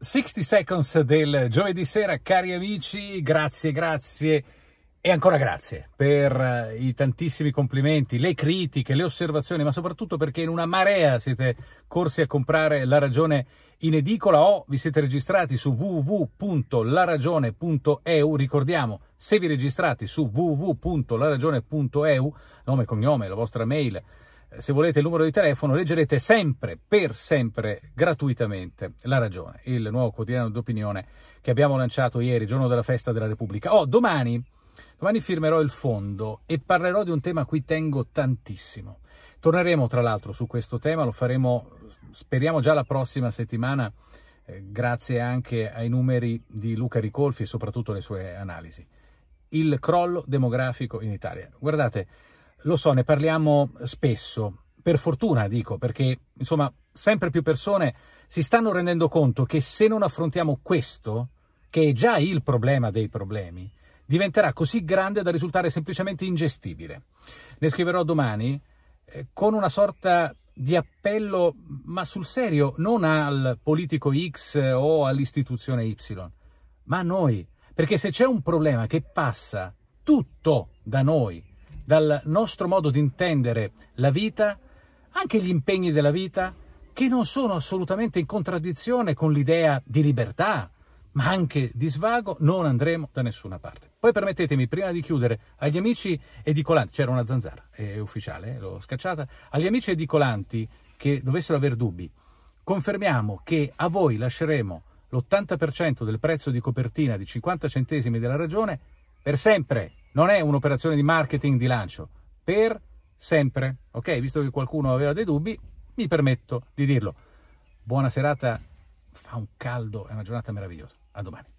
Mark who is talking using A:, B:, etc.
A: 60 Seconds del giovedì sera, cari amici, grazie, grazie e ancora grazie per eh, i tantissimi complimenti, le critiche, le osservazioni, ma soprattutto perché in una marea siete corsi a comprare La Ragione in edicola o vi siete registrati su www.laragione.eu. Ricordiamo, se vi registrate su www.laragione.eu, nome, cognome, la vostra mail, se volete il numero di telefono, leggerete sempre, per sempre, gratuitamente La Ragione, il nuovo quotidiano d'opinione che abbiamo lanciato ieri, giorno della festa della Repubblica. Oh, domani, domani firmerò il fondo e parlerò di un tema a cui tengo tantissimo. Torneremo tra l'altro su questo tema, lo faremo, speriamo già la prossima settimana, eh, grazie anche ai numeri di Luca Ricolfi e soprattutto alle sue analisi. Il crollo demografico in Italia. Guardate, lo so, ne parliamo spesso, per fortuna dico, perché insomma sempre più persone si stanno rendendo conto che se non affrontiamo questo, che è già il problema dei problemi, diventerà così grande da risultare semplicemente ingestibile. Ne scriverò domani eh, con una sorta di appello, ma sul serio, non al politico X o all'istituzione Y, ma a noi, perché se c'è un problema che passa tutto da noi, dal nostro modo di intendere la vita, anche gli impegni della vita, che non sono assolutamente in contraddizione con l'idea di libertà, ma anche di svago, non andremo da nessuna parte. Poi permettetemi, prima di chiudere, agli amici edicolanti, c'era una zanzara, è ufficiale, l'ho scacciata, agli amici edicolanti che dovessero aver dubbi, confermiamo che a voi lasceremo l'80% del prezzo di copertina di 50 centesimi della ragione per sempre. Non è un'operazione di marketing di lancio, per sempre. Ok, visto che qualcuno aveva dei dubbi, mi permetto di dirlo. Buona serata, fa un caldo, è una giornata meravigliosa. A domani.